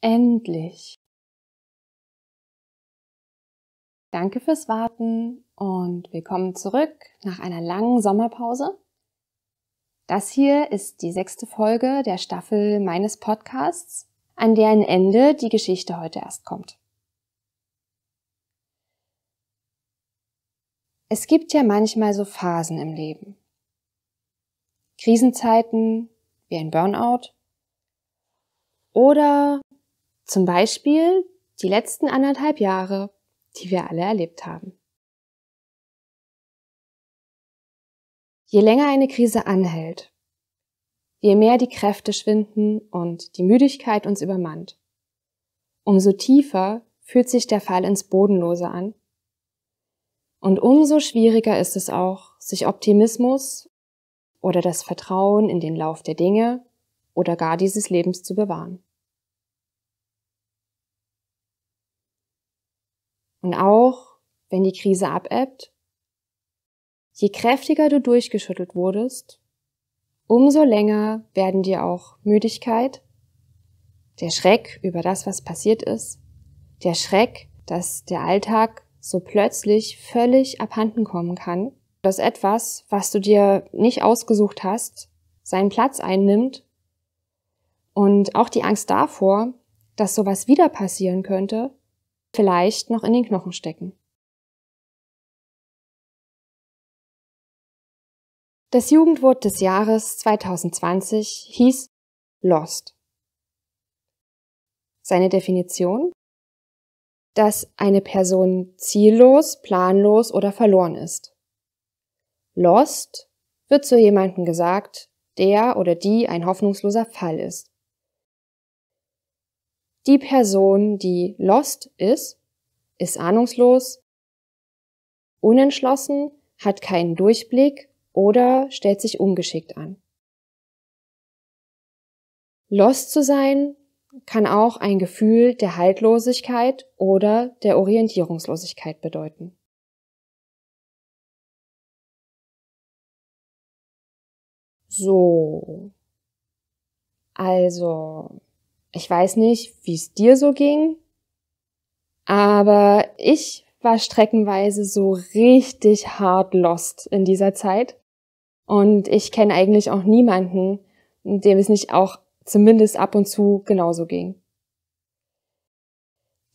Endlich. Danke fürs Warten und willkommen zurück nach einer langen Sommerpause. Das hier ist die sechste Folge der Staffel meines Podcasts, an deren Ende die Geschichte heute erst kommt. Es gibt ja manchmal so Phasen im Leben. Krisenzeiten wie ein Burnout oder zum Beispiel die letzten anderthalb Jahre, die wir alle erlebt haben. Je länger eine Krise anhält, je mehr die Kräfte schwinden und die Müdigkeit uns übermannt, umso tiefer fühlt sich der Fall ins Bodenlose an. Und umso schwieriger ist es auch, sich Optimismus oder das Vertrauen in den Lauf der Dinge oder gar dieses Lebens zu bewahren. Und auch wenn die Krise abebbt, je kräftiger du durchgeschüttelt wurdest, umso länger werden dir auch Müdigkeit, der Schreck über das, was passiert ist, der Schreck, dass der Alltag so plötzlich völlig abhanden kommen kann, dass etwas, was du dir nicht ausgesucht hast, seinen Platz einnimmt und auch die Angst davor, dass sowas wieder passieren könnte, vielleicht noch in den Knochen stecken. Das Jugendwort des Jahres 2020 hieß Lost. Seine Definition? Dass eine Person ziellos, planlos oder verloren ist. Lost wird zu jemandem gesagt, der oder die ein hoffnungsloser Fall ist die Person, die lost ist, ist ahnungslos, unentschlossen, hat keinen Durchblick oder stellt sich ungeschickt an. Lost zu sein kann auch ein Gefühl der Haltlosigkeit oder der Orientierungslosigkeit bedeuten. So. Also, ich weiß nicht, wie es dir so ging, aber ich war streckenweise so richtig hart lost in dieser Zeit. Und ich kenne eigentlich auch niemanden, dem es nicht auch zumindest ab und zu genauso ging.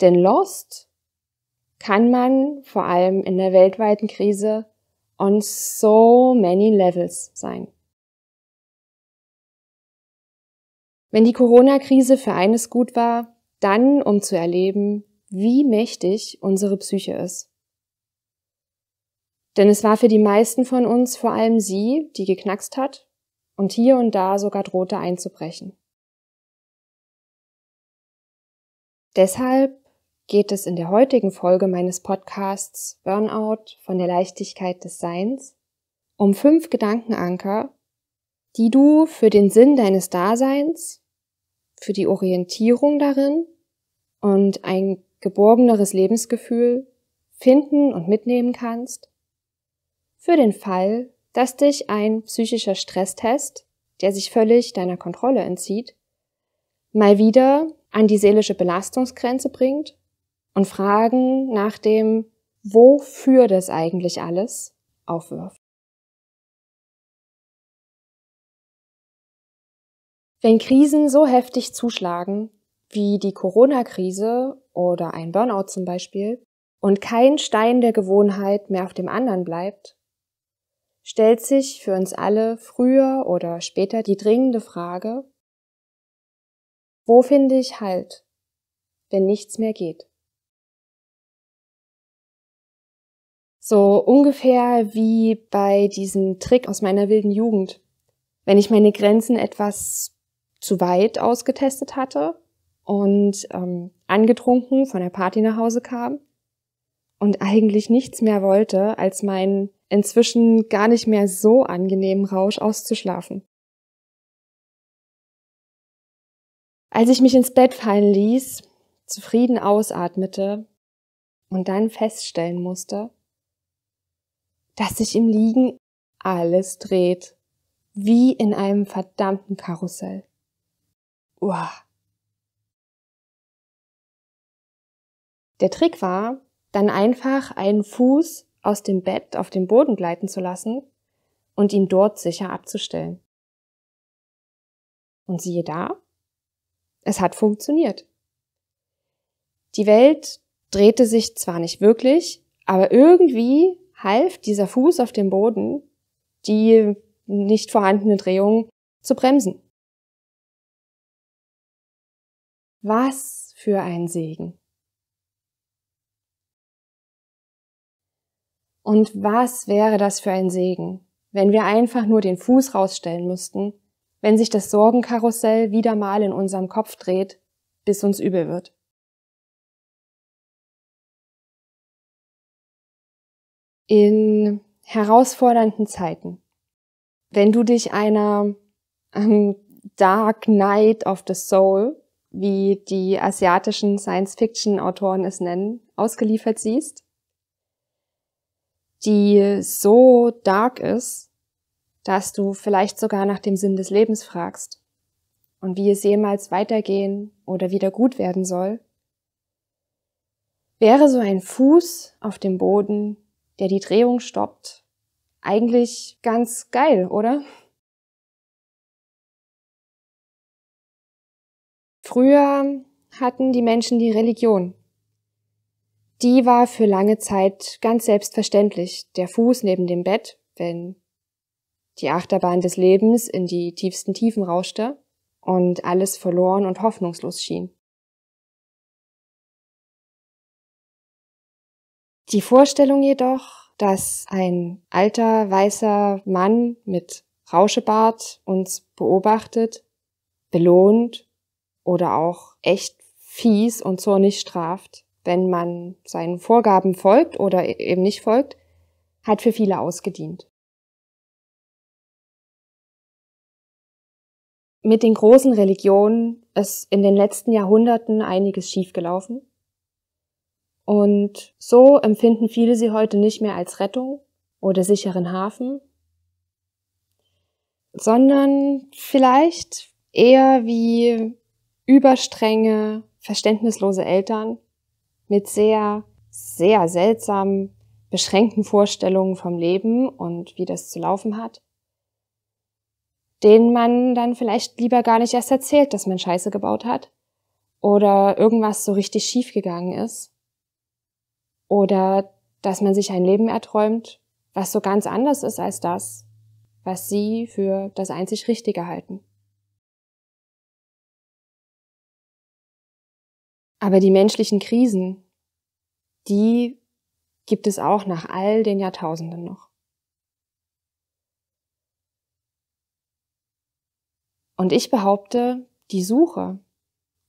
Denn lost kann man vor allem in der weltweiten Krise on so many levels sein. Wenn die Corona-Krise für eines gut war, dann um zu erleben, wie mächtig unsere Psyche ist. Denn es war für die meisten von uns vor allem sie, die geknackst hat und hier und da sogar drohte einzubrechen. Deshalb geht es in der heutigen Folge meines Podcasts Burnout von der Leichtigkeit des Seins um fünf Gedankenanker, die du für den Sinn deines Daseins für die Orientierung darin und ein geborgeneres Lebensgefühl finden und mitnehmen kannst. Für den Fall, dass dich ein psychischer Stresstest, der sich völlig deiner Kontrolle entzieht, mal wieder an die seelische Belastungsgrenze bringt und Fragen nach dem Wofür das eigentlich alles aufwirft. Wenn Krisen so heftig zuschlagen, wie die Corona-Krise oder ein Burnout zum Beispiel, und kein Stein der Gewohnheit mehr auf dem anderen bleibt, stellt sich für uns alle früher oder später die dringende Frage, wo finde ich Halt, wenn nichts mehr geht? So ungefähr wie bei diesem Trick aus meiner wilden Jugend. Wenn ich meine Grenzen etwas zu weit ausgetestet hatte und ähm, angetrunken von der Party nach Hause kam und eigentlich nichts mehr wollte, als meinen inzwischen gar nicht mehr so angenehmen Rausch auszuschlafen. Als ich mich ins Bett fallen ließ, zufrieden ausatmete und dann feststellen musste, dass sich im Liegen alles dreht, wie in einem verdammten Karussell. Uah. Der Trick war, dann einfach einen Fuß aus dem Bett auf den Boden gleiten zu lassen und ihn dort sicher abzustellen. Und siehe da, es hat funktioniert. Die Welt drehte sich zwar nicht wirklich, aber irgendwie half dieser Fuß auf dem Boden, die nicht vorhandene Drehung zu bremsen. Was für ein Segen. Und was wäre das für ein Segen, wenn wir einfach nur den Fuß rausstellen müssten, wenn sich das Sorgenkarussell wieder mal in unserem Kopf dreht, bis uns übel wird. In herausfordernden Zeiten, wenn du dich einer ähm, Dark Night of the Soul wie die asiatischen Science-Fiction-Autoren es nennen, ausgeliefert siehst, die so dark ist, dass du vielleicht sogar nach dem Sinn des Lebens fragst und wie es jemals weitergehen oder wieder gut werden soll, wäre so ein Fuß auf dem Boden, der die Drehung stoppt, eigentlich ganz geil, oder? Früher hatten die Menschen die Religion. Die war für lange Zeit ganz selbstverständlich, der Fuß neben dem Bett, wenn die Achterbahn des Lebens in die tiefsten Tiefen rauschte und alles verloren und hoffnungslos schien. Die Vorstellung jedoch, dass ein alter, weißer Mann mit Rauschebart uns beobachtet, belohnt oder auch echt fies und zornig straft, wenn man seinen Vorgaben folgt oder e-, eben nicht folgt, hat für viele ausgedient. Mit den großen Religionen ist in den letzten Jahrhunderten einiges schiefgelaufen. Und so empfinden viele sie heute nicht mehr als Rettung oder sicheren Hafen, sondern vielleicht eher wie überstrenge, verständnislose Eltern mit sehr, sehr seltsamen, beschränkten Vorstellungen vom Leben und wie das zu laufen hat, denen man dann vielleicht lieber gar nicht erst erzählt, dass man Scheiße gebaut hat oder irgendwas so richtig schief gegangen ist oder dass man sich ein Leben erträumt, was so ganz anders ist als das, was sie für das einzig Richtige halten. Aber die menschlichen Krisen, die gibt es auch nach all den Jahrtausenden noch. Und ich behaupte, die Suche,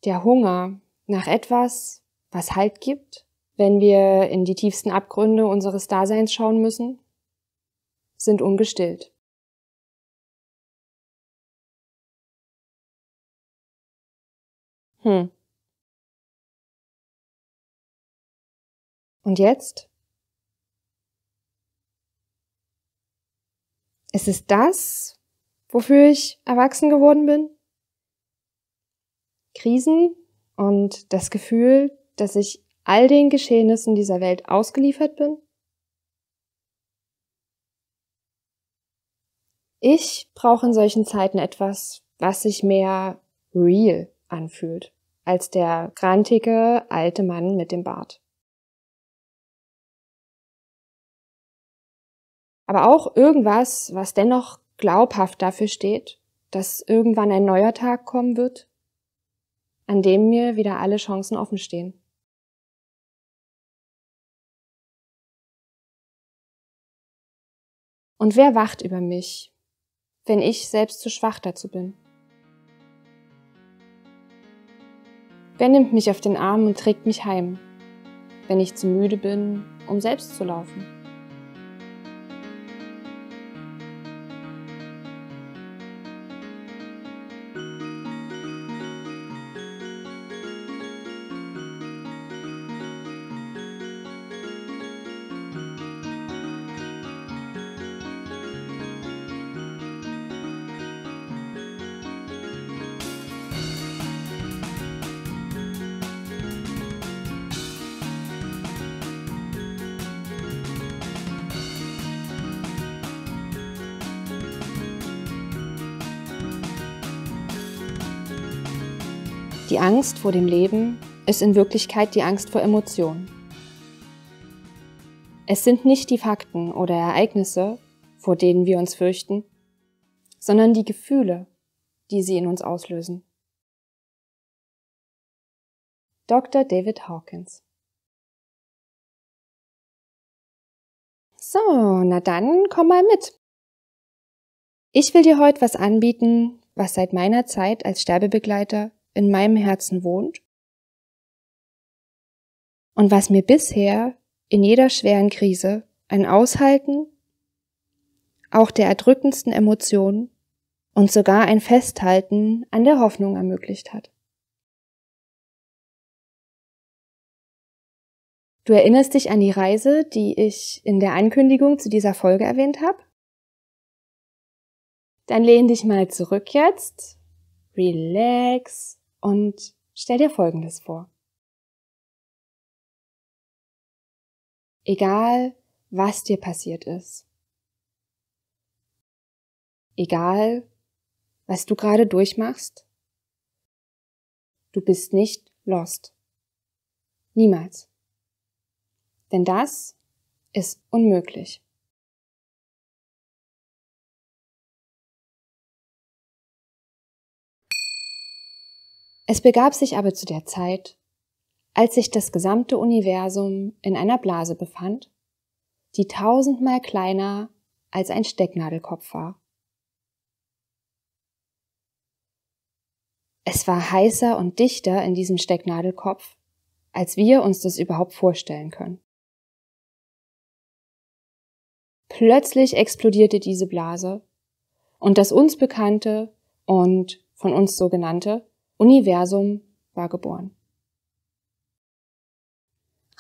der Hunger nach etwas, was Halt gibt, wenn wir in die tiefsten Abgründe unseres Daseins schauen müssen, sind ungestillt. Hm. Und jetzt? Ist es das, wofür ich erwachsen geworden bin? Krisen und das Gefühl, dass ich all den Geschehnissen dieser Welt ausgeliefert bin? Ich brauche in solchen Zeiten etwas, was sich mehr real anfühlt als der grantige alte Mann mit dem Bart. aber auch irgendwas, was dennoch glaubhaft dafür steht, dass irgendwann ein neuer Tag kommen wird, an dem mir wieder alle Chancen offen stehen. Und wer wacht über mich, wenn ich selbst zu schwach dazu bin? Wer nimmt mich auf den Arm und trägt mich heim, wenn ich zu müde bin, um selbst zu laufen? Angst vor dem Leben ist in Wirklichkeit die Angst vor Emotionen. Es sind nicht die Fakten oder Ereignisse, vor denen wir uns fürchten, sondern die Gefühle, die sie in uns auslösen. Dr. David Hawkins So, na dann komm mal mit. Ich will dir heute was anbieten, was seit meiner Zeit als Sterbebegleiter in meinem Herzen wohnt und was mir bisher in jeder schweren Krise ein Aushalten, auch der erdrückendsten Emotionen und sogar ein Festhalten an der Hoffnung ermöglicht hat. Du erinnerst dich an die Reise, die ich in der Ankündigung zu dieser Folge erwähnt habe? Dann lehn dich mal zurück jetzt, relax und stell dir Folgendes vor. Egal, was dir passiert ist. Egal, was du gerade durchmachst. Du bist nicht lost. Niemals. Denn das ist unmöglich. Es begab sich aber zu der Zeit, als sich das gesamte Universum in einer Blase befand, die tausendmal kleiner als ein Stecknadelkopf war. Es war heißer und dichter in diesem Stecknadelkopf, als wir uns das überhaupt vorstellen können. Plötzlich explodierte diese Blase und das uns bekannte und von uns so genannte Universum war geboren.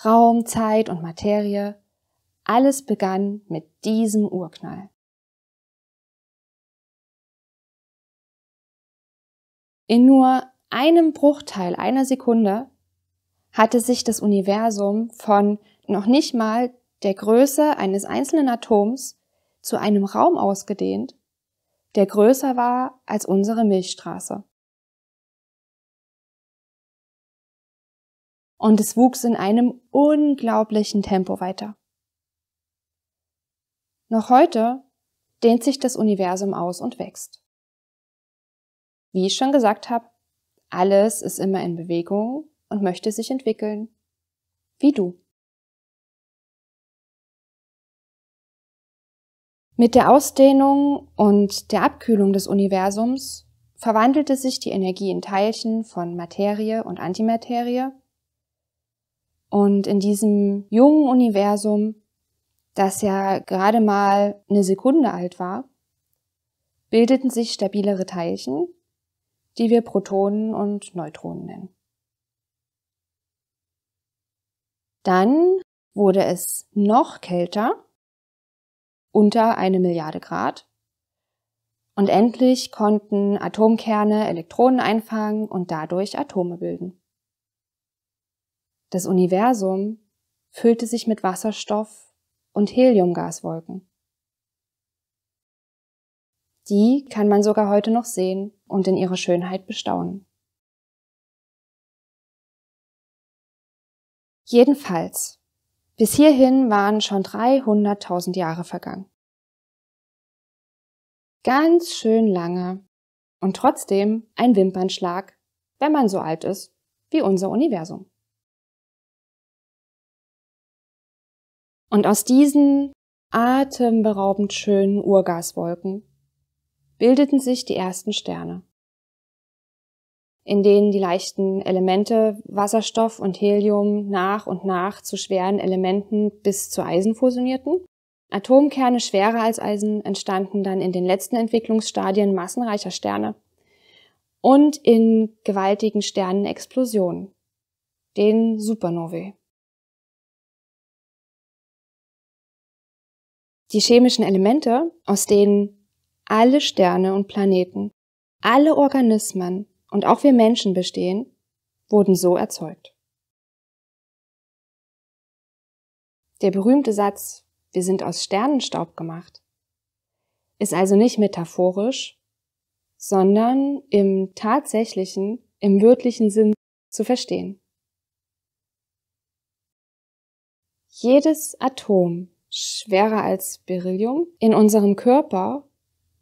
Raum, Zeit und Materie, alles begann mit diesem Urknall. In nur einem Bruchteil einer Sekunde hatte sich das Universum von noch nicht mal der Größe eines einzelnen Atoms zu einem Raum ausgedehnt, der größer war als unsere Milchstraße. und es wuchs in einem unglaublichen Tempo weiter. Noch heute dehnt sich das Universum aus und wächst. Wie ich schon gesagt habe, alles ist immer in Bewegung und möchte sich entwickeln. Wie du. Mit der Ausdehnung und der Abkühlung des Universums verwandelte sich die Energie in Teilchen von Materie und Antimaterie und in diesem jungen Universum, das ja gerade mal eine Sekunde alt war, bildeten sich stabilere Teilchen, die wir Protonen und Neutronen nennen. Dann wurde es noch kälter, unter eine Milliarde Grad. Und endlich konnten Atomkerne Elektronen einfangen und dadurch Atome bilden. Das Universum füllte sich mit Wasserstoff und Heliumgaswolken. Die kann man sogar heute noch sehen und in ihrer Schönheit bestaunen. Jedenfalls, bis hierhin waren schon 300.000 Jahre vergangen. Ganz schön lange und trotzdem ein Wimpernschlag, wenn man so alt ist wie unser Universum. Und aus diesen atemberaubend schönen Urgaswolken bildeten sich die ersten Sterne, in denen die leichten Elemente Wasserstoff und Helium nach und nach zu schweren Elementen bis zu Eisen fusionierten. Atomkerne schwerer als Eisen entstanden dann in den letzten Entwicklungsstadien massenreicher Sterne und in gewaltigen Sternenexplosionen, den Supernovae. die chemischen Elemente, aus denen alle Sterne und Planeten, alle Organismen und auch wir Menschen bestehen, wurden so erzeugt. Der berühmte Satz, wir sind aus Sternenstaub gemacht, ist also nicht metaphorisch, sondern im tatsächlichen, im wörtlichen Sinn zu verstehen. Jedes Atom schwerer als Beryllium, in unserem Körper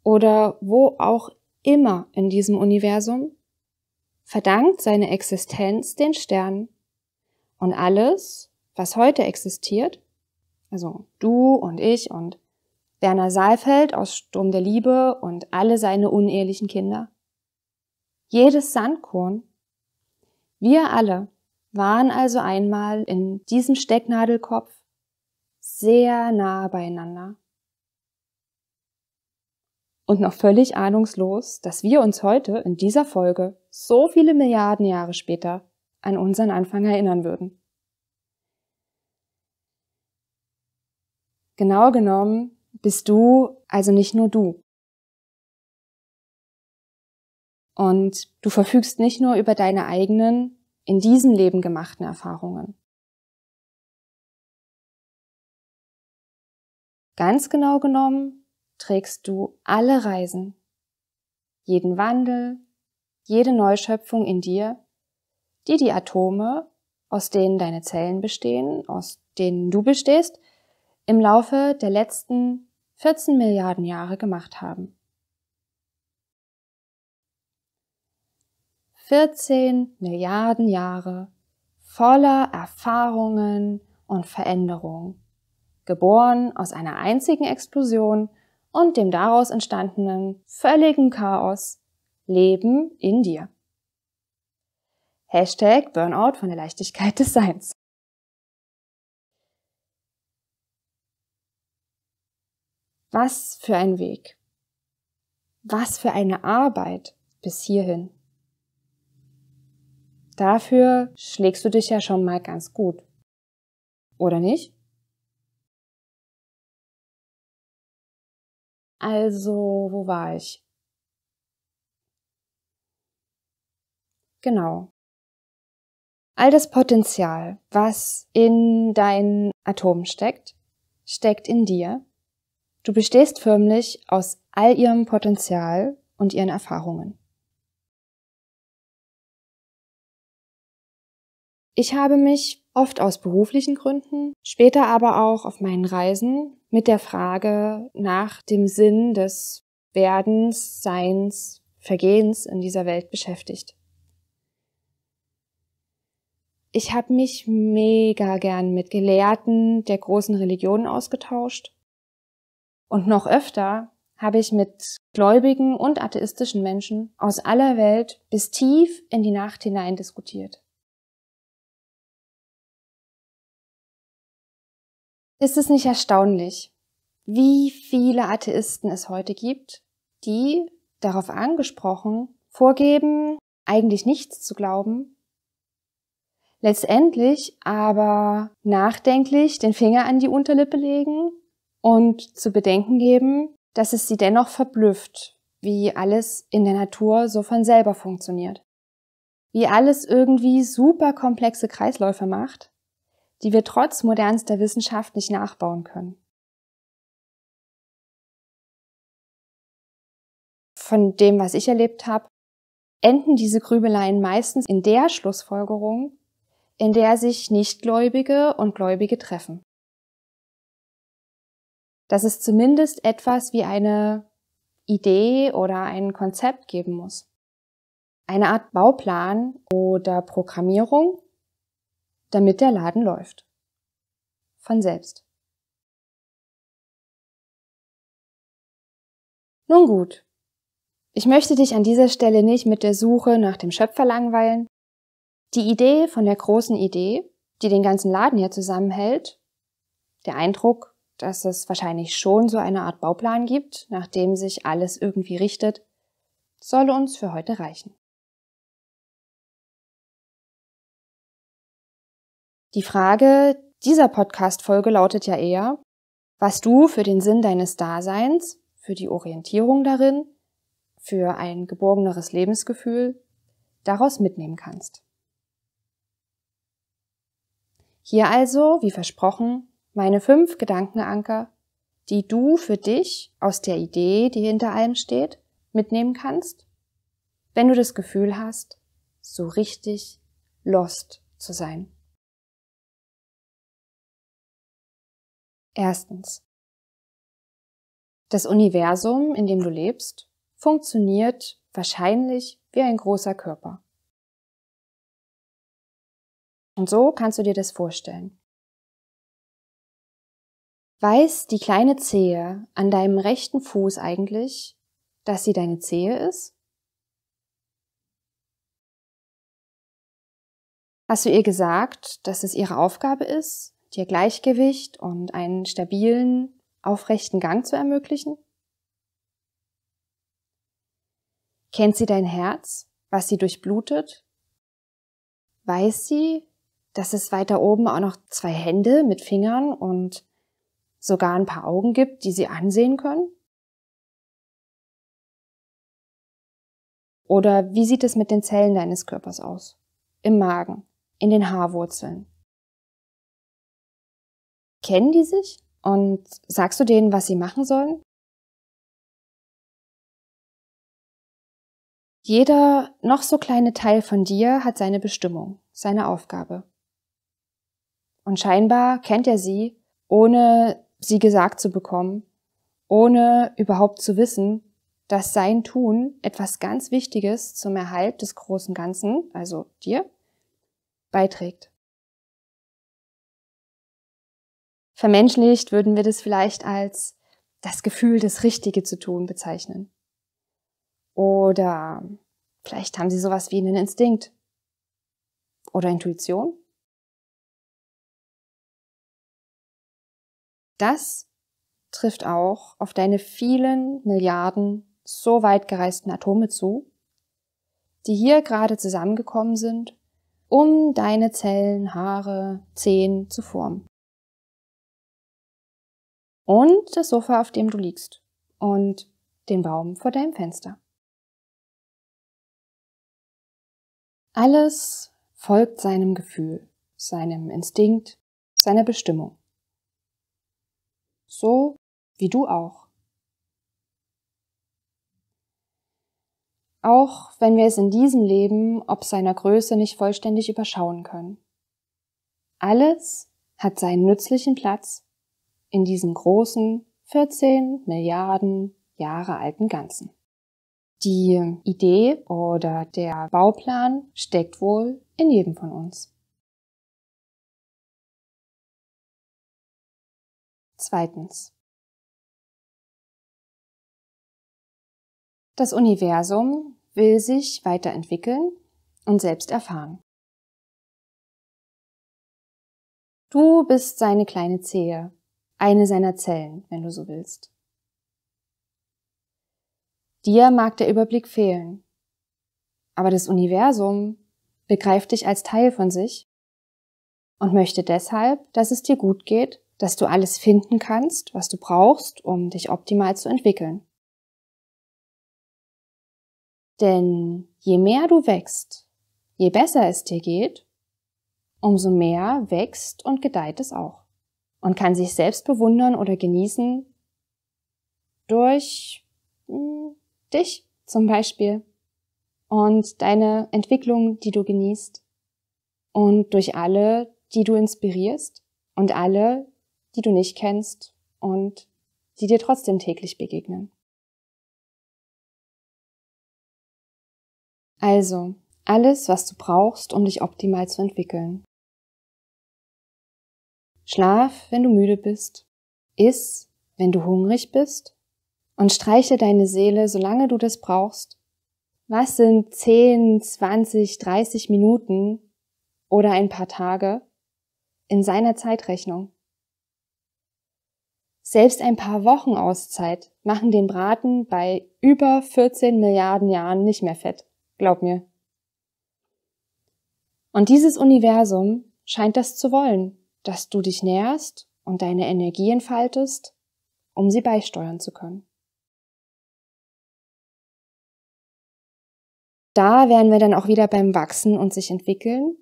oder wo auch immer in diesem Universum, verdankt seine Existenz den Sternen. Und alles, was heute existiert, also du und ich und Werner Saalfeld aus Sturm der Liebe und alle seine unehelichen Kinder, jedes Sandkorn, wir alle waren also einmal in diesem Stecknadelkopf sehr nah beieinander. Und noch völlig ahnungslos, dass wir uns heute in dieser Folge so viele Milliarden Jahre später an unseren Anfang erinnern würden. Genau genommen bist du also nicht nur du. Und du verfügst nicht nur über deine eigenen, in diesem Leben gemachten Erfahrungen. Ganz genau genommen trägst du alle Reisen, jeden Wandel, jede Neuschöpfung in dir, die die Atome, aus denen deine Zellen bestehen, aus denen du bestehst, im Laufe der letzten 14 Milliarden Jahre gemacht haben. 14 Milliarden Jahre voller Erfahrungen und Veränderungen geboren aus einer einzigen Explosion und dem daraus entstandenen völligen Chaos Leben in dir. Hashtag Burnout von der Leichtigkeit des Seins. Was für ein Weg. Was für eine Arbeit bis hierhin. Dafür schlägst du dich ja schon mal ganz gut. Oder nicht? Also, wo war ich? Genau. All das Potenzial, was in deinen Atomen steckt, steckt in dir. Du bestehst förmlich aus all ihrem Potenzial und ihren Erfahrungen. Ich habe mich oft aus beruflichen Gründen, später aber auch auf meinen Reisen mit der Frage nach dem Sinn des Werdens, Seins, Vergehens in dieser Welt beschäftigt. Ich habe mich mega gern mit Gelehrten der großen Religionen ausgetauscht. Und noch öfter habe ich mit gläubigen und atheistischen Menschen aus aller Welt bis tief in die Nacht hinein diskutiert. Ist es nicht erstaunlich, wie viele Atheisten es heute gibt, die darauf angesprochen vorgeben, eigentlich nichts zu glauben, letztendlich aber nachdenklich den Finger an die Unterlippe legen und zu bedenken geben, dass es sie dennoch verblüfft, wie alles in der Natur so von selber funktioniert. Wie alles irgendwie super komplexe Kreisläufe macht die wir trotz modernster Wissenschaft nicht nachbauen können. Von dem, was ich erlebt habe, enden diese Grübeleien meistens in der Schlussfolgerung, in der sich Nichtgläubige und Gläubige treffen. Dass es zumindest etwas wie eine Idee oder ein Konzept geben muss. Eine Art Bauplan oder Programmierung, damit der Laden läuft. Von selbst. Nun gut. Ich möchte dich an dieser Stelle nicht mit der Suche nach dem Schöpfer langweilen. Die Idee von der großen Idee, die den ganzen Laden hier zusammenhält, der Eindruck, dass es wahrscheinlich schon so eine Art Bauplan gibt, nach dem sich alles irgendwie richtet, soll uns für heute reichen. Die Frage dieser Podcast-Folge lautet ja eher, was du für den Sinn deines Daseins, für die Orientierung darin, für ein geborgeneres Lebensgefühl daraus mitnehmen kannst. Hier also, wie versprochen, meine fünf Gedankenanker, die du für dich aus der Idee, die hinter allem steht, mitnehmen kannst, wenn du das Gefühl hast, so richtig lost zu sein. Erstens. Das Universum, in dem du lebst, funktioniert wahrscheinlich wie ein großer Körper. Und so kannst du dir das vorstellen. Weiß die kleine Zehe an deinem rechten Fuß eigentlich, dass sie deine Zehe ist? Hast du ihr gesagt, dass es ihre Aufgabe ist, dir Gleichgewicht und einen stabilen, aufrechten Gang zu ermöglichen? Kennt sie dein Herz, was sie durchblutet? Weiß sie, dass es weiter oben auch noch zwei Hände mit Fingern und sogar ein paar Augen gibt, die sie ansehen können? Oder wie sieht es mit den Zellen deines Körpers aus? Im Magen, in den Haarwurzeln, Kennen die sich? Und sagst du denen, was sie machen sollen? Jeder noch so kleine Teil von dir hat seine Bestimmung, seine Aufgabe. Und scheinbar kennt er sie, ohne sie gesagt zu bekommen, ohne überhaupt zu wissen, dass sein Tun etwas ganz Wichtiges zum Erhalt des großen Ganzen, also dir, beiträgt. Vermenschlicht würden wir das vielleicht als das Gefühl, das Richtige zu tun, bezeichnen. Oder vielleicht haben sie sowas wie einen Instinkt oder Intuition. Das trifft auch auf deine vielen Milliarden so weit gereisten Atome zu, die hier gerade zusammengekommen sind, um deine Zellen, Haare, Zehen zu formen und das Sofa, auf dem du liegst und den Baum vor deinem Fenster. Alles folgt seinem Gefühl, seinem Instinkt, seiner Bestimmung. So wie du auch. Auch wenn wir es in diesem Leben ob seiner Größe nicht vollständig überschauen können. Alles hat seinen nützlichen Platz in diesem großen 14 Milliarden Jahre alten Ganzen. Die Idee oder der Bauplan steckt wohl in jedem von uns. Zweitens. Das Universum will sich weiterentwickeln und selbst erfahren. Du bist seine kleine Zehe, eine seiner Zellen, wenn du so willst. Dir mag der Überblick fehlen, aber das Universum begreift dich als Teil von sich und möchte deshalb, dass es dir gut geht, dass du alles finden kannst, was du brauchst, um dich optimal zu entwickeln. Denn je mehr du wächst, je besser es dir geht, umso mehr wächst und gedeiht es auch und kann sich selbst bewundern oder genießen durch hm, dich zum Beispiel und deine Entwicklung, die du genießt und durch alle, die du inspirierst und alle, die du nicht kennst und die dir trotzdem täglich begegnen. Also, alles, was du brauchst, um dich optimal zu entwickeln. Schlaf, wenn du müde bist. Iss, wenn du hungrig bist. Und streiche deine Seele, solange du das brauchst. Was sind 10, 20, 30 Minuten oder ein paar Tage in seiner Zeitrechnung? Selbst ein paar Wochen Auszeit machen den Braten bei über 14 Milliarden Jahren nicht mehr fett. Glaub mir. Und dieses Universum scheint das zu wollen dass du dich nährst und deine Energie entfaltest, um sie beisteuern zu können. Da wären wir dann auch wieder beim Wachsen und sich entwickeln.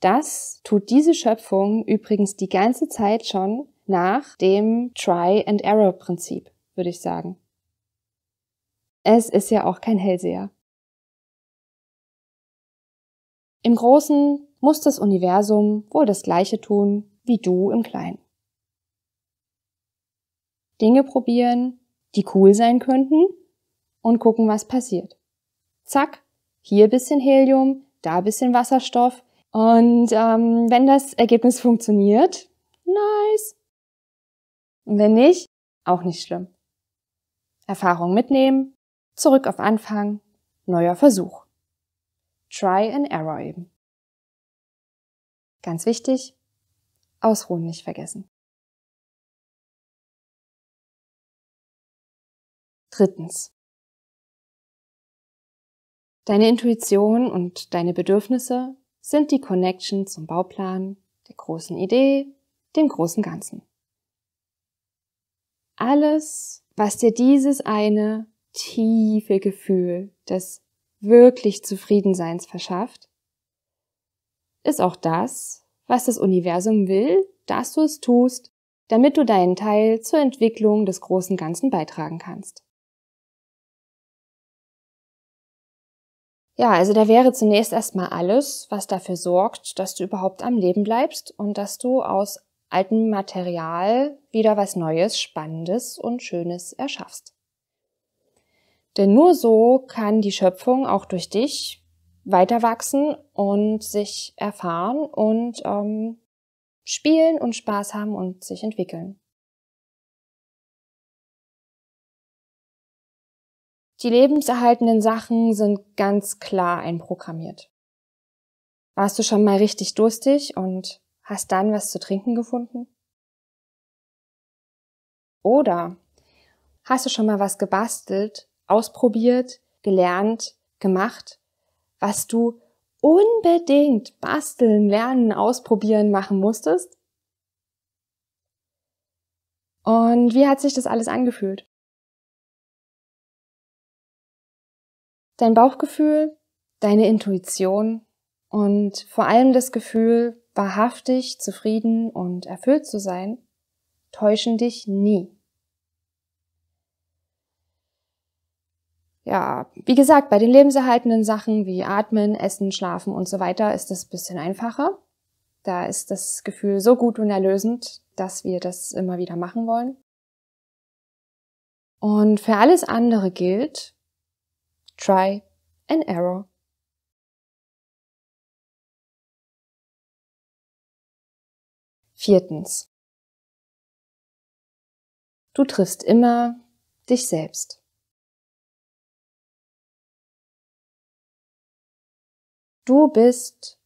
Das tut diese Schöpfung übrigens die ganze Zeit schon nach dem Try and Error Prinzip, würde ich sagen. Es ist ja auch kein Hellseher. Im Großen muss das Universum wohl das Gleiche tun wie du im Kleinen. Dinge probieren, die cool sein könnten und gucken, was passiert. Zack, hier bisschen Helium, da bisschen Wasserstoff und ähm, wenn das Ergebnis funktioniert, nice. Und wenn nicht, auch nicht schlimm. Erfahrung mitnehmen, zurück auf Anfang, neuer Versuch. Try and Error eben. Ganz wichtig, ausruhen nicht vergessen. Drittens. Deine Intuition und deine Bedürfnisse sind die Connection zum Bauplan, der großen Idee, dem großen Ganzen. Alles, was dir dieses eine tiefe Gefühl des wirklich Zufriedenseins verschafft, ist auch das, was das Universum will, dass du es tust, damit du deinen Teil zur Entwicklung des großen Ganzen beitragen kannst. Ja, also da wäre zunächst erstmal alles, was dafür sorgt, dass du überhaupt am Leben bleibst und dass du aus altem Material wieder was Neues, Spannendes und Schönes erschaffst. Denn nur so kann die Schöpfung auch durch dich weiter wachsen und sich erfahren und ähm, spielen und Spaß haben und sich entwickeln. Die lebenserhaltenden Sachen sind ganz klar einprogrammiert. Warst du schon mal richtig durstig und hast dann was zu trinken gefunden? Oder hast du schon mal was gebastelt, ausprobiert, gelernt, gemacht was du unbedingt basteln, lernen, ausprobieren, machen musstest? Und wie hat sich das alles angefühlt? Dein Bauchgefühl, deine Intuition und vor allem das Gefühl, wahrhaftig zufrieden und erfüllt zu sein, täuschen dich nie. ja, wie gesagt, bei den lebenserhaltenden Sachen wie Atmen, Essen, Schlafen und so weiter ist das ein bisschen einfacher. Da ist das Gefühl so gut und erlösend, dass wir das immer wieder machen wollen. Und für alles andere gilt, try and error. Viertens. Du triffst immer dich selbst. Du bist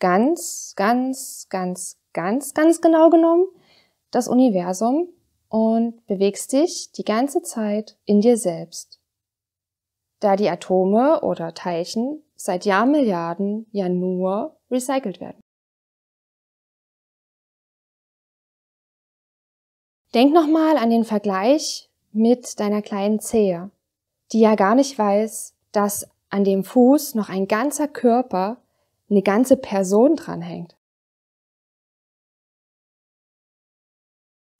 ganz, ganz, ganz, ganz, ganz genau genommen das Universum und bewegst dich die ganze Zeit in dir selbst. Da die Atome oder Teilchen seit Jahrmilliarden ja nur recycelt werden. Denk nochmal an den Vergleich mit deiner kleinen Zehe, die ja gar nicht weiß, dass an dem Fuß noch ein ganzer Körper, eine ganze Person dranhängt.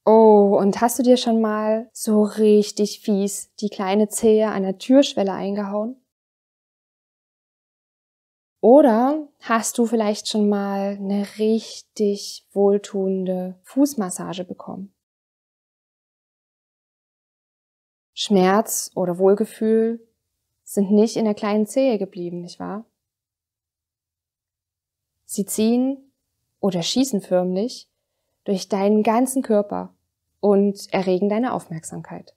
Oh, und hast du dir schon mal so richtig fies die kleine Zehe an der Türschwelle eingehauen? Oder hast du vielleicht schon mal eine richtig wohltuende Fußmassage bekommen? Schmerz oder Wohlgefühl sind nicht in der kleinen Zehe geblieben, nicht wahr? Sie ziehen oder schießen förmlich durch deinen ganzen Körper und erregen deine Aufmerksamkeit.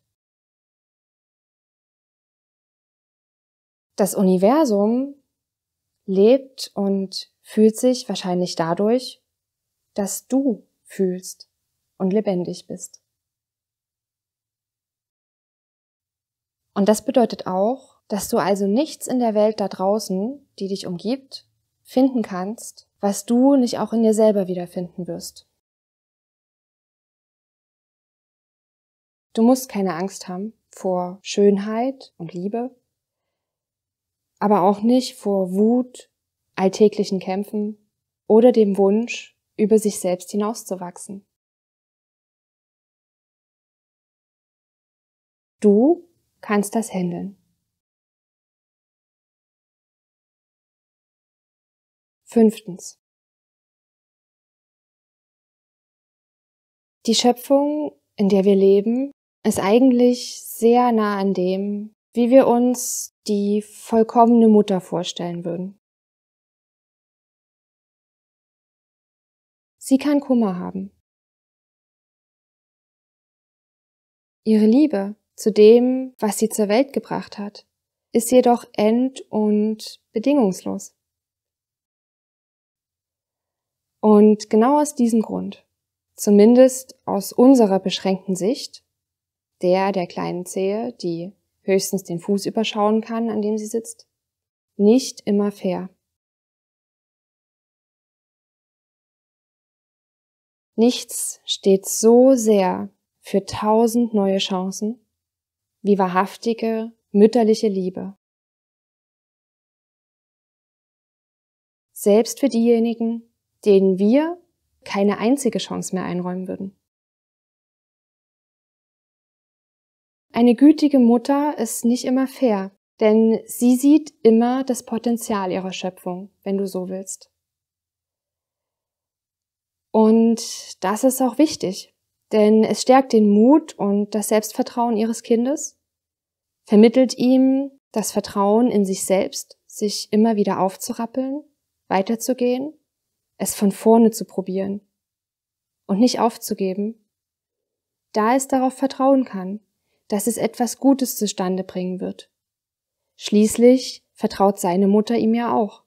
Das Universum lebt und fühlt sich wahrscheinlich dadurch, dass du fühlst und lebendig bist. Und das bedeutet auch, dass du also nichts in der Welt da draußen, die dich umgibt, finden kannst, was du nicht auch in dir selber wiederfinden wirst. Du musst keine Angst haben vor Schönheit und Liebe, aber auch nicht vor Wut, alltäglichen Kämpfen oder dem Wunsch, über sich selbst hinauszuwachsen. Du kannst das handeln. Fünftens. Die Schöpfung, in der wir leben, ist eigentlich sehr nah an dem, wie wir uns die vollkommene Mutter vorstellen würden. Sie kann Kummer haben. Ihre Liebe zu dem, was sie zur Welt gebracht hat, ist jedoch end- und bedingungslos. Und genau aus diesem Grund, zumindest aus unserer beschränkten Sicht, der der kleinen Zehe, die höchstens den Fuß überschauen kann, an dem sie sitzt, nicht immer fair. Nichts steht so sehr für tausend neue Chancen wie wahrhaftige mütterliche Liebe. Selbst für diejenigen, denen wir keine einzige Chance mehr einräumen würden. Eine gütige Mutter ist nicht immer fair, denn sie sieht immer das Potenzial ihrer Schöpfung, wenn du so willst. Und das ist auch wichtig, denn es stärkt den Mut und das Selbstvertrauen ihres Kindes, vermittelt ihm das Vertrauen in sich selbst, sich immer wieder aufzurappeln, weiterzugehen es von vorne zu probieren und nicht aufzugeben, da es darauf vertrauen kann, dass es etwas Gutes zustande bringen wird. Schließlich vertraut seine Mutter ihm ja auch.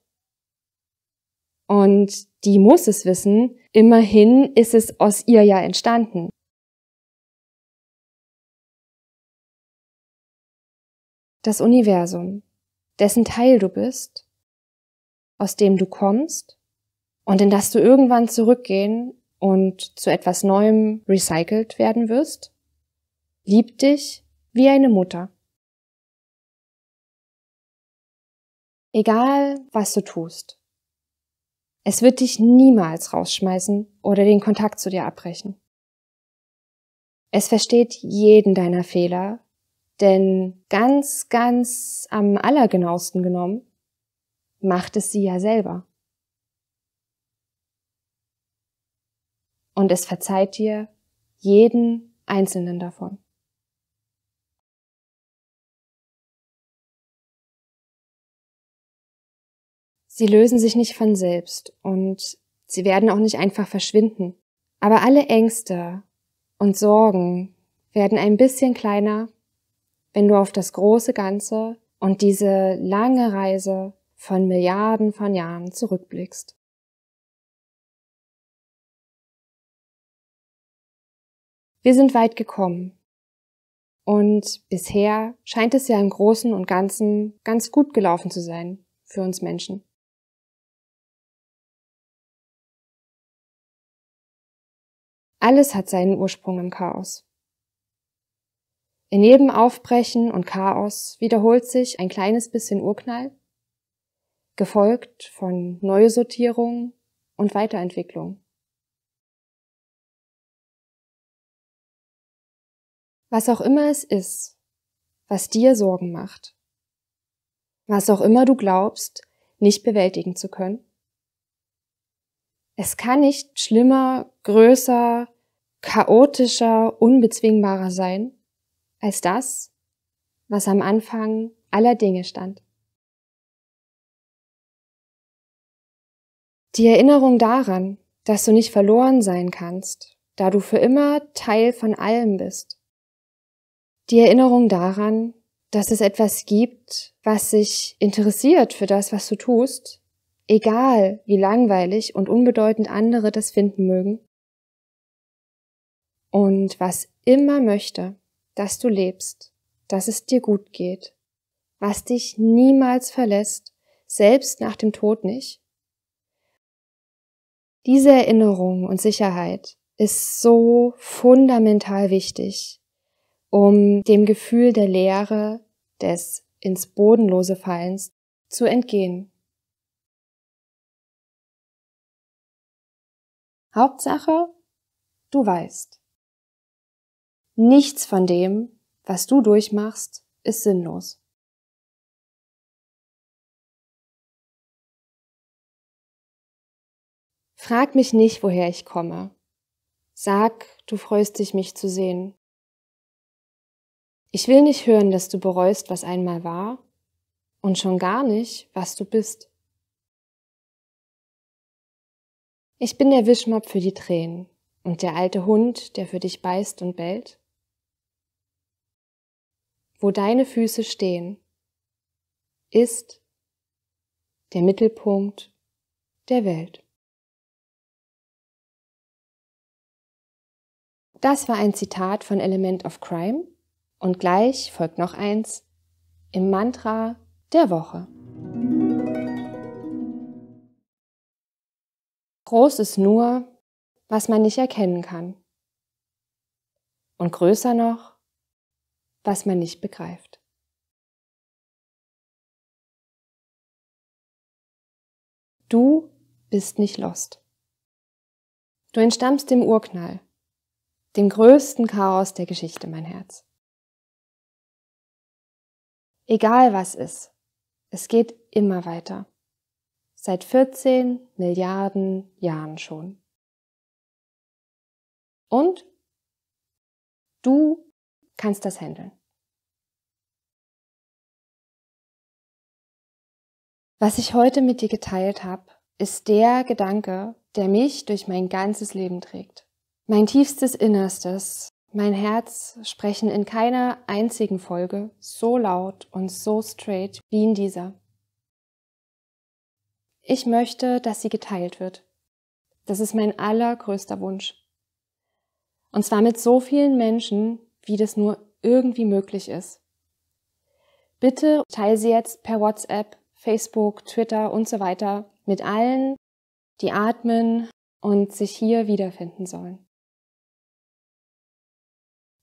Und die muss es wissen, immerhin ist es aus ihr ja entstanden. Das Universum, dessen Teil du bist, aus dem du kommst und in das du irgendwann zurückgehen und zu etwas Neuem recycelt werden wirst? Lieb dich wie eine Mutter. Egal, was du tust. Es wird dich niemals rausschmeißen oder den Kontakt zu dir abbrechen. Es versteht jeden deiner Fehler, denn ganz, ganz am allergenauesten genommen macht es sie ja selber. und es verzeiht dir jeden einzelnen davon. Sie lösen sich nicht von selbst und sie werden auch nicht einfach verschwinden. Aber alle Ängste und Sorgen werden ein bisschen kleiner, wenn du auf das große Ganze und diese lange Reise von Milliarden von Jahren zurückblickst. Wir sind weit gekommen. Und bisher scheint es ja im Großen und Ganzen ganz gut gelaufen zu sein für uns Menschen. Alles hat seinen Ursprung im Chaos. In jedem Aufbrechen und Chaos wiederholt sich ein kleines bisschen Urknall, gefolgt von Neusortierung und Weiterentwicklung. Was auch immer es ist, was dir Sorgen macht, was auch immer du glaubst, nicht bewältigen zu können. Es kann nicht schlimmer, größer, chaotischer, unbezwingbarer sein als das, was am Anfang aller Dinge stand. Die Erinnerung daran, dass du nicht verloren sein kannst, da du für immer Teil von allem bist, die Erinnerung daran, dass es etwas gibt, was sich interessiert für das, was du tust, egal wie langweilig und unbedeutend andere das finden mögen, und was immer möchte, dass du lebst, dass es dir gut geht, was dich niemals verlässt, selbst nach dem Tod nicht. Diese Erinnerung und Sicherheit ist so fundamental wichtig um dem Gefühl der Leere, des ins Bodenlose Fallens zu entgehen. Hauptsache, du weißt. Nichts von dem, was du durchmachst, ist sinnlos. Frag mich nicht, woher ich komme. Sag, du freust dich, mich zu sehen. Ich will nicht hören, dass du bereust, was einmal war und schon gar nicht, was du bist. Ich bin der Wischmopp für die Tränen und der alte Hund, der für dich beißt und bellt. Wo deine Füße stehen, ist der Mittelpunkt der Welt. Das war ein Zitat von Element of Crime und gleich folgt noch eins im Mantra der Woche. Groß ist nur, was man nicht erkennen kann. Und größer noch, was man nicht begreift. Du bist nicht lost. Du entstammst dem Urknall, dem größten Chaos der Geschichte, mein Herz. Egal was ist, es geht immer weiter. Seit 14 Milliarden Jahren schon. Und du kannst das handeln. Was ich heute mit dir geteilt habe, ist der Gedanke, der mich durch mein ganzes Leben trägt. Mein tiefstes Innerstes, mein Herz sprechen in keiner einzigen Folge so laut und so straight wie in dieser. Ich möchte, dass sie geteilt wird. Das ist mein allergrößter Wunsch. Und zwar mit so vielen Menschen, wie das nur irgendwie möglich ist. Bitte teile sie jetzt per WhatsApp, Facebook, Twitter und so weiter mit allen, die atmen und sich hier wiederfinden sollen.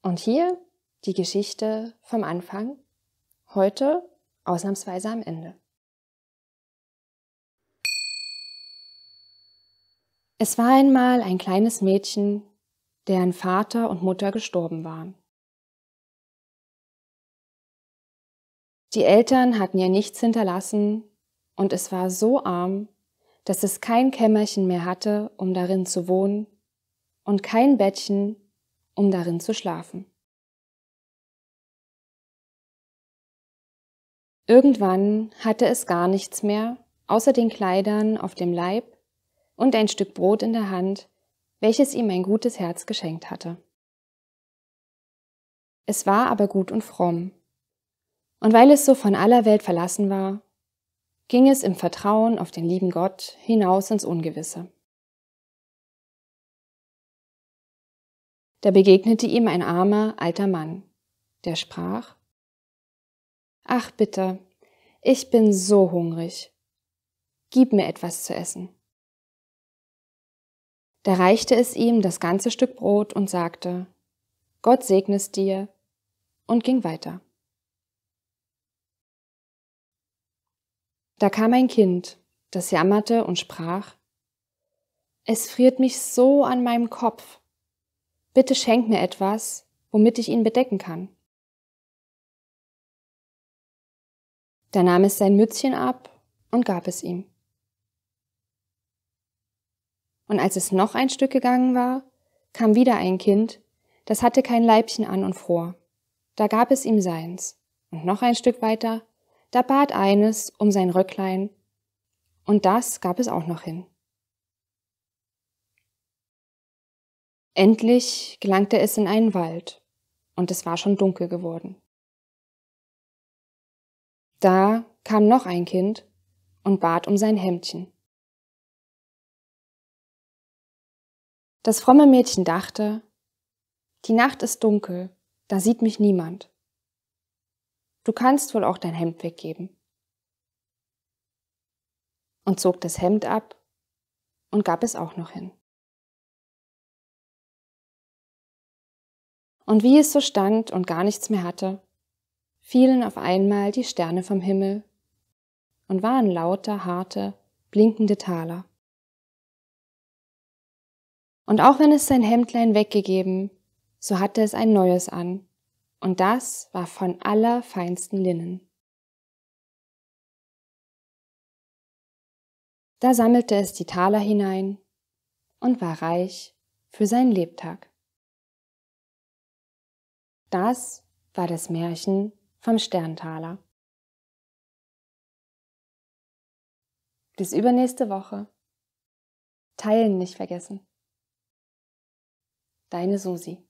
Und hier die Geschichte vom Anfang, heute ausnahmsweise am Ende. Es war einmal ein kleines Mädchen, deren Vater und Mutter gestorben waren. Die Eltern hatten ihr nichts hinterlassen und es war so arm, dass es kein Kämmerchen mehr hatte, um darin zu wohnen und kein Bettchen, um darin zu schlafen. Irgendwann hatte es gar nichts mehr, außer den Kleidern auf dem Leib und ein Stück Brot in der Hand, welches ihm ein gutes Herz geschenkt hatte. Es war aber gut und fromm. Und weil es so von aller Welt verlassen war, ging es im Vertrauen auf den lieben Gott hinaus ins Ungewisse. Da begegnete ihm ein armer, alter Mann, der sprach Ach bitte, ich bin so hungrig. Gib mir etwas zu essen. Da reichte es ihm das ganze Stück Brot und sagte, Gott segne es dir, und ging weiter. Da kam ein Kind, das jammerte und sprach, Es friert mich so an meinem Kopf. Bitte schenk mir etwas, womit ich ihn bedecken kann. Da nahm es sein Mützchen ab und gab es ihm. Und als es noch ein Stück gegangen war, kam wieder ein Kind, das hatte kein Leibchen an und fror. Da gab es ihm seins. Und noch ein Stück weiter, da bat eines um sein Röcklein. Und das gab es auch noch hin. Endlich gelangte es in einen Wald, und es war schon dunkel geworden. Da kam noch ein Kind und bat um sein Hemdchen. Das fromme Mädchen dachte, die Nacht ist dunkel, da sieht mich niemand. Du kannst wohl auch dein Hemd weggeben. Und zog das Hemd ab und gab es auch noch hin. und wie es so stand und gar nichts mehr hatte, fielen auf einmal die Sterne vom Himmel und waren lauter, harte, blinkende Taler. Und auch wenn es sein Hemdlein weggegeben, so hatte es ein neues an, und das war von allerfeinsten Linnen. Da sammelte es die Taler hinein und war reich für seinen Lebtag. Das war das Märchen vom Sterntaler. Bis übernächste Woche. Teilen nicht vergessen. Deine Susi.